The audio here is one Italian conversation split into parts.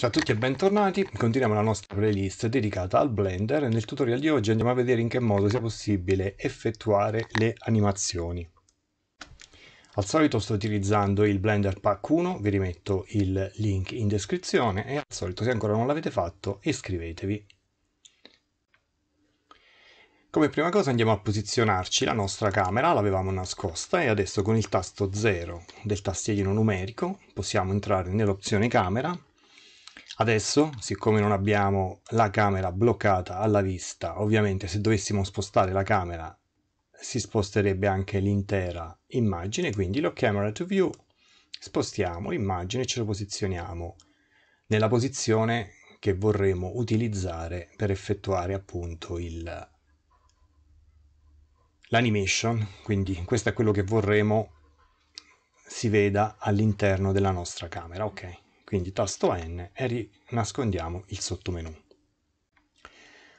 Ciao a tutti e bentornati, continuiamo la nostra playlist dedicata al Blender nel tutorial di oggi andiamo a vedere in che modo sia possibile effettuare le animazioni. Al solito sto utilizzando il Blender Pack 1, vi rimetto il link in descrizione e al solito se ancora non l'avete fatto iscrivetevi. Come prima cosa andiamo a posizionarci la nostra camera, l'avevamo nascosta e adesso con il tasto 0 del tastierino numerico possiamo entrare nell'opzione camera Adesso, siccome non abbiamo la camera bloccata alla vista, ovviamente se dovessimo spostare la camera si sposterebbe anche l'intera immagine, quindi lo camera to view, spostiamo l'immagine e ce lo posizioniamo nella posizione che vorremmo utilizzare per effettuare appunto il l'animation, quindi questo è quello che vorremmo si veda all'interno della nostra camera, ok? quindi tasto N e rinascondiamo il sottomenu.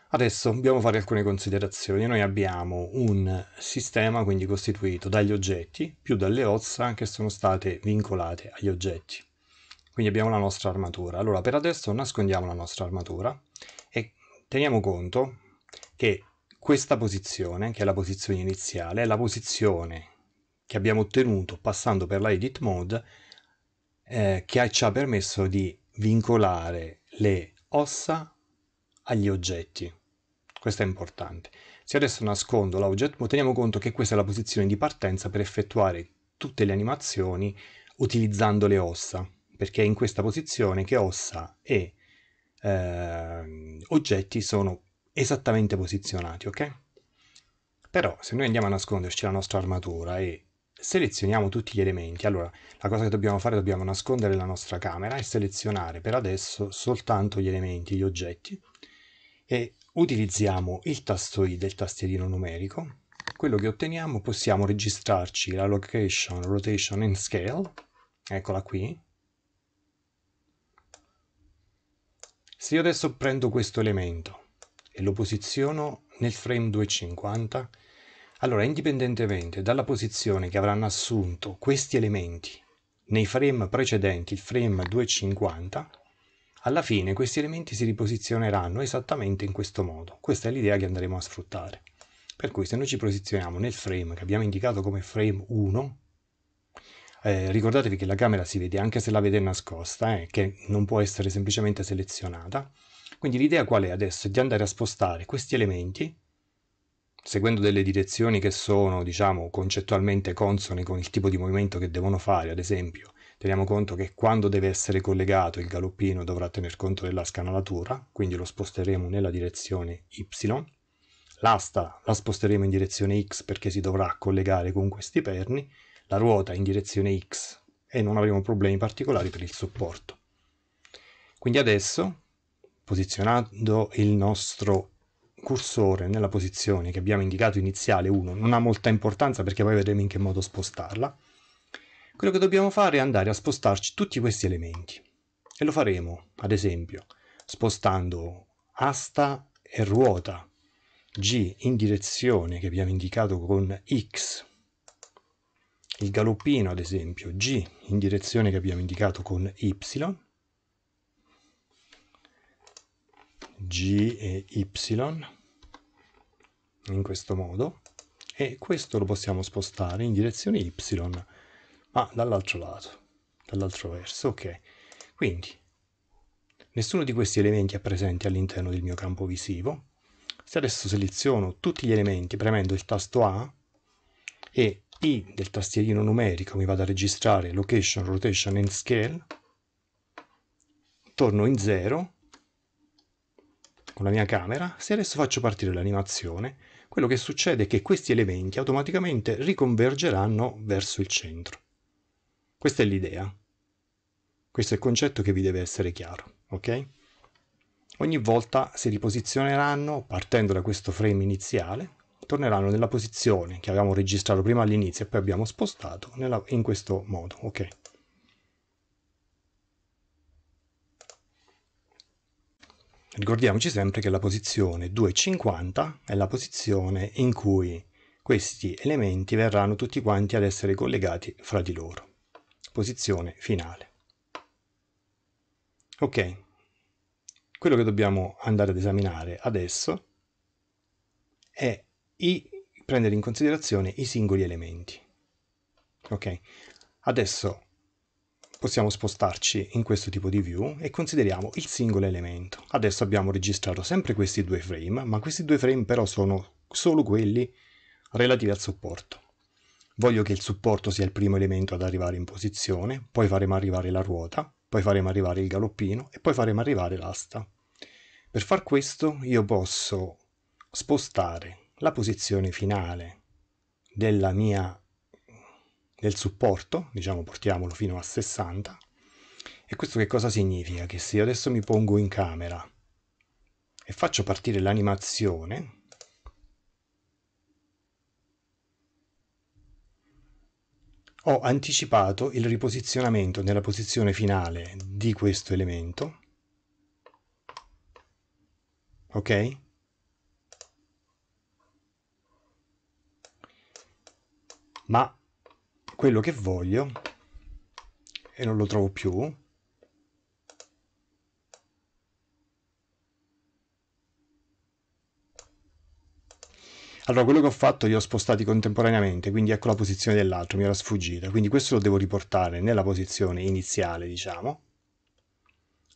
Adesso dobbiamo fare alcune considerazioni. Noi abbiamo un sistema quindi costituito dagli oggetti più dalle ossa che sono state vincolate agli oggetti. Quindi abbiamo la nostra armatura. Allora per adesso nascondiamo la nostra armatura e teniamo conto che questa posizione, che è la posizione iniziale, è la posizione che abbiamo ottenuto passando per la edit mode eh, che ci ha permesso di vincolare le ossa agli oggetti. Questo è importante. Se adesso nascondo l'object, teniamo conto che questa è la posizione di partenza per effettuare tutte le animazioni utilizzando le ossa, perché è in questa posizione che ossa e eh, oggetti sono esattamente posizionati, ok? Però se noi andiamo a nasconderci la nostra armatura e selezioniamo tutti gli elementi. Allora, la cosa che dobbiamo fare, dobbiamo nascondere la nostra camera e selezionare per adesso soltanto gli elementi, gli oggetti e utilizziamo il tasto I del tastierino numerico. Quello che otteniamo possiamo registrarci la location, rotation and scale, eccola qui. Se io adesso prendo questo elemento e lo posiziono nel frame 250, allora, indipendentemente dalla posizione che avranno assunto questi elementi nei frame precedenti, il frame 250, alla fine questi elementi si riposizioneranno esattamente in questo modo. Questa è l'idea che andremo a sfruttare. Per cui se noi ci posizioniamo nel frame che abbiamo indicato come frame 1, eh, ricordatevi che la camera si vede anche se la vede nascosta, eh, che non può essere semplicemente selezionata. Quindi l'idea qual è adesso? È di andare a spostare questi elementi seguendo delle direzioni che sono, diciamo, concettualmente consone con il tipo di movimento che devono fare, ad esempio, teniamo conto che quando deve essere collegato il galoppino dovrà tener conto della scanalatura, quindi lo sposteremo nella direzione Y, l'asta la sposteremo in direzione X perché si dovrà collegare con questi perni, la ruota in direzione X e non avremo problemi particolari per il supporto. Quindi adesso, posizionando il nostro cursore nella posizione che abbiamo indicato iniziale 1 non ha molta importanza perché poi vedremo in che modo spostarla, quello che dobbiamo fare è andare a spostarci tutti questi elementi. E lo faremo, ad esempio, spostando asta e ruota G in direzione che abbiamo indicato con X, il galoppino ad esempio G in direzione che abbiamo indicato con Y, G e Y in questo modo e questo lo possiamo spostare in direzione Y ma dall'altro lato, dall'altro verso, ok. Quindi nessuno di questi elementi è presente all'interno del mio campo visivo. Se adesso seleziono tutti gli elementi premendo il tasto A e I del tastierino numerico mi vado a registrare location, rotation and scale, torno in 0 con la mia camera, se adesso faccio partire l'animazione, quello che succede è che questi elementi automaticamente riconvergeranno verso il centro. Questa è l'idea. Questo è il concetto che vi deve essere chiaro, ok? Ogni volta si riposizioneranno partendo da questo frame iniziale, torneranno nella posizione che avevamo registrato prima all'inizio e poi abbiamo spostato nella, in questo modo, ok? Ricordiamoci sempre che la posizione 2,50 è la posizione in cui questi elementi verranno tutti quanti ad essere collegati fra di loro. Posizione finale. Ok, quello che dobbiamo andare ad esaminare adesso è i, prendere in considerazione i singoli elementi. Ok, adesso possiamo spostarci in questo tipo di view e consideriamo il singolo elemento. Adesso abbiamo registrato sempre questi due frame, ma questi due frame però sono solo quelli relativi al supporto. Voglio che il supporto sia il primo elemento ad arrivare in posizione, poi faremo arrivare la ruota, poi faremo arrivare il galoppino e poi faremo arrivare l'asta. Per far questo io posso spostare la posizione finale della mia del supporto, diciamo portiamolo fino a 60, e questo che cosa significa? Che se io adesso mi pongo in camera e faccio partire l'animazione, ho anticipato il riposizionamento nella posizione finale di questo elemento, ok? Ma quello che voglio e non lo trovo più Allora, quello che ho fatto li ho spostati contemporaneamente, quindi ecco la posizione dell'altro, mi era sfuggita. Quindi questo lo devo riportare nella posizione iniziale, diciamo.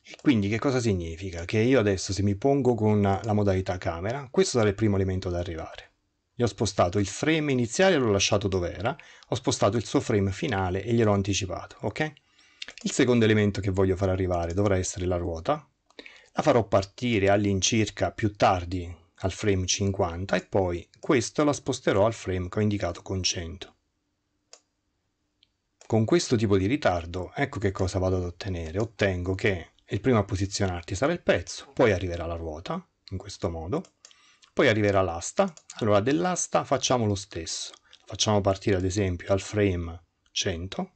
E quindi che cosa significa? Che io adesso se mi pongo con la modalità camera, questo sarà il primo elemento ad arrivare. Gli ho spostato il frame iniziale, l'ho lasciato dove era, ho spostato il suo frame finale e gliel'ho anticipato, ok? Il secondo elemento che voglio far arrivare dovrà essere la ruota. La farò partire all'incirca più tardi al frame 50 e poi questo la sposterò al frame che ho indicato con 100. Con questo tipo di ritardo, ecco che cosa vado ad ottenere. Ottengo che il primo a posizionarti sarà il pezzo, poi arriverà la ruota, in questo modo, poi arriverà l'asta, allora dell'asta facciamo lo stesso, facciamo partire ad esempio al frame 100,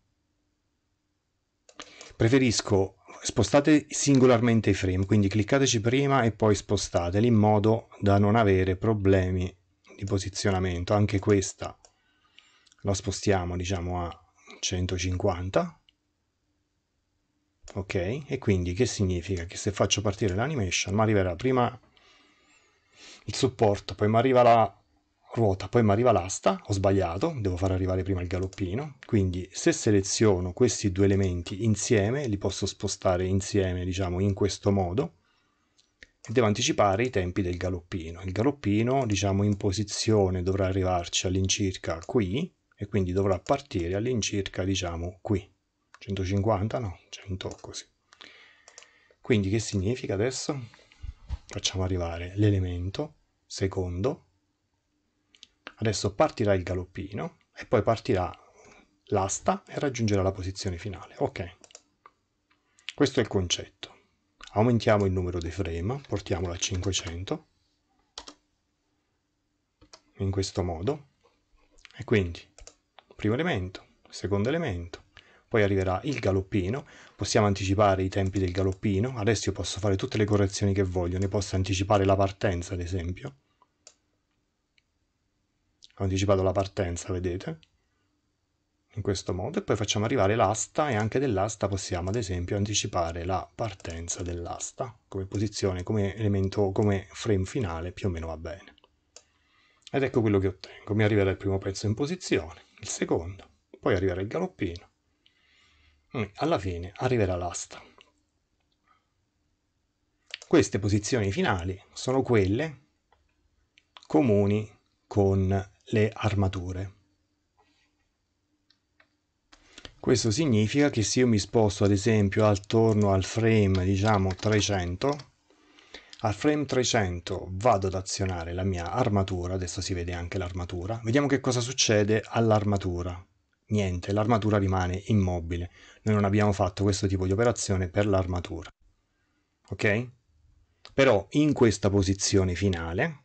preferisco spostate singolarmente i frame, quindi cliccateci prima e poi spostateli in modo da non avere problemi di posizionamento, anche questa la spostiamo diciamo a 150 ok e quindi che significa che se faccio partire l'animation ma arriverà prima il supporto, poi mi arriva la ruota, poi mi arriva l'asta, ho sbagliato, devo far arrivare prima il galoppino, quindi se seleziono questi due elementi insieme, li posso spostare insieme, diciamo, in questo modo, devo anticipare i tempi del galoppino. Il galoppino, diciamo, in posizione dovrà arrivarci all'incirca qui, e quindi dovrà partire all'incirca, diciamo, qui. 150? No, 100 così. Quindi che significa adesso? facciamo arrivare l'elemento secondo, adesso partirà il galoppino e poi partirà l'asta e raggiungerà la posizione finale. Ok, questo è il concetto. Aumentiamo il numero dei frame, portiamolo a 500, in questo modo, e quindi primo elemento, secondo elemento, poi arriverà il galoppino, possiamo anticipare i tempi del galoppino, adesso io posso fare tutte le correzioni che voglio, ne posso anticipare la partenza ad esempio, ho anticipato la partenza, vedete, in questo modo, e poi facciamo arrivare l'asta e anche dell'asta possiamo ad esempio anticipare la partenza dell'asta come posizione, come elemento, come frame finale, più o meno va bene. Ed ecco quello che ottengo, mi arriverà il primo pezzo in posizione, il secondo, poi arriverà il galoppino, Mm, alla fine arriverà l'asta. Queste posizioni finali sono quelle comuni con le armature. Questo significa che se io mi sposto ad esempio attorno al frame diciamo 300, al frame 300 vado ad azionare la mia armatura, adesso si vede anche l'armatura, vediamo che cosa succede all'armatura niente, l'armatura rimane immobile. Noi non abbiamo fatto questo tipo di operazione per l'armatura. Ok? Però in questa posizione finale,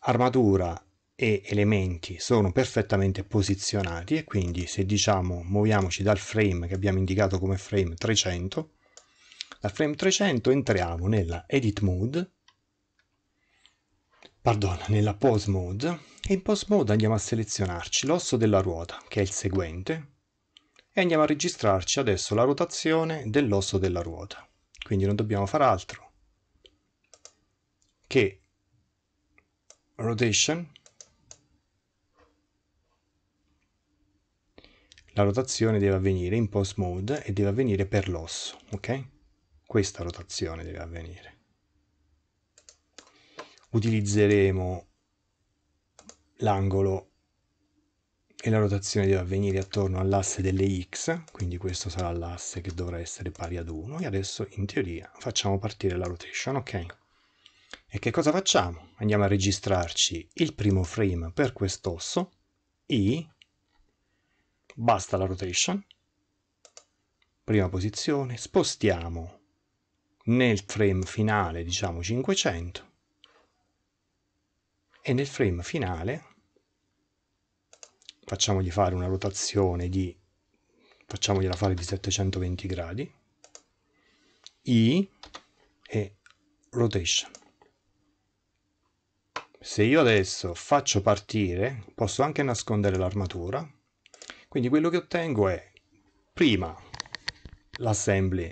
armatura e elementi sono perfettamente posizionati e quindi se diciamo muoviamoci dal frame che abbiamo indicato come frame 300, dal frame 300 entriamo nella edit mode pardon, nella pose mode e in pose mode andiamo a selezionarci l'osso della ruota che è il seguente e andiamo a registrarci adesso la rotazione dell'osso della ruota quindi non dobbiamo fare altro che rotation la rotazione deve avvenire in post mode e deve avvenire per l'osso ok questa rotazione deve avvenire utilizzeremo l'angolo e la rotazione deve avvenire attorno all'asse delle x, quindi questo sarà l'asse che dovrà essere pari ad 1 e adesso in teoria facciamo partire la rotation, ok? E che cosa facciamo? Andiamo a registrarci il primo frame per quest'osso, i, basta la rotation, prima posizione, spostiamo nel frame finale diciamo 500 e nel frame finale facciamogli fare una rotazione di facciamogliela fare di 720 gradi i e rotation se io adesso faccio partire posso anche nascondere l'armatura quindi quello che ottengo è prima l'assembly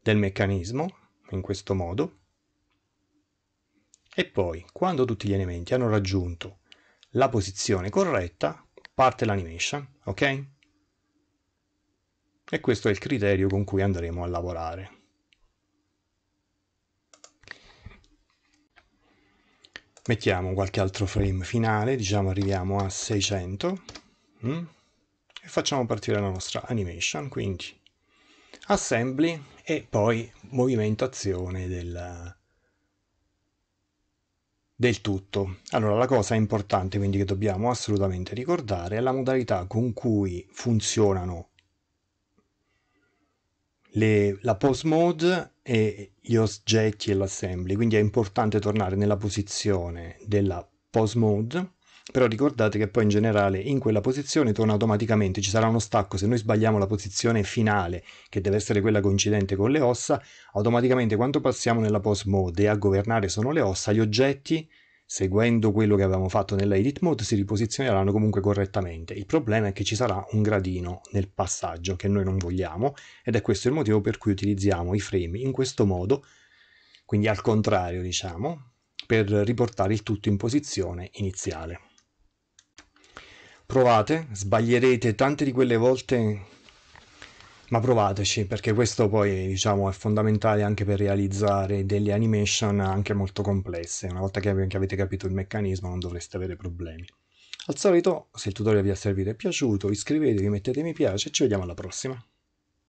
del meccanismo in questo modo e poi, quando tutti gli elementi hanno raggiunto la posizione corretta, parte l'animation, ok? E questo è il criterio con cui andremo a lavorare. Mettiamo qualche altro frame finale, diciamo arriviamo a 600 mm? e facciamo partire la nostra animation, quindi assembly e poi movimentazione del, del tutto. Allora, la cosa importante quindi che dobbiamo assolutamente ricordare è la modalità con cui funzionano le, la pose mode e gli oggetti e l'assembly. Quindi è importante tornare nella posizione della pose mode però ricordate che poi in generale in quella posizione torna automaticamente, ci sarà uno stacco, se noi sbagliamo la posizione finale, che deve essere quella coincidente con le ossa, automaticamente quando passiamo nella post mode e a governare sono le ossa, gli oggetti, seguendo quello che avevamo fatto nella edit mode, si riposizioneranno comunque correttamente. Il problema è che ci sarà un gradino nel passaggio che noi non vogliamo ed è questo il motivo per cui utilizziamo i frame in questo modo, quindi al contrario diciamo, per riportare il tutto in posizione iniziale. Provate, sbaglierete tante di quelle volte, ma provateci perché questo poi diciamo, è fondamentale anche per realizzare delle animation anche molto complesse. Una volta che avete capito il meccanismo non dovreste avere problemi. Al solito, se il tutorial vi è servito e piaciuto, iscrivetevi, mettete mi piace e ci vediamo alla prossima.